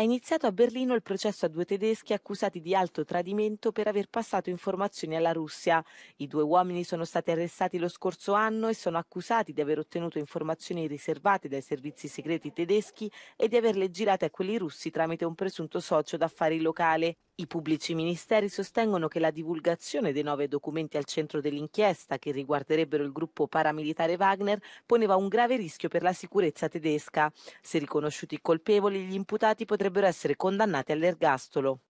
È iniziato a Berlino il processo a due tedeschi accusati di alto tradimento per aver passato informazioni alla Russia. I due uomini sono stati arrestati lo scorso anno e sono accusati di aver ottenuto informazioni riservate dai servizi segreti tedeschi e di averle girate a quelli russi tramite un presunto socio d'affari locale. I pubblici ministeri sostengono che la divulgazione dei nove documenti al centro dell'inchiesta che riguarderebbero il gruppo paramilitare Wagner poneva un grave rischio per la sicurezza tedesca. Se riconosciuti colpevoli, gli imputati potrebbero essere condannati all'ergastolo.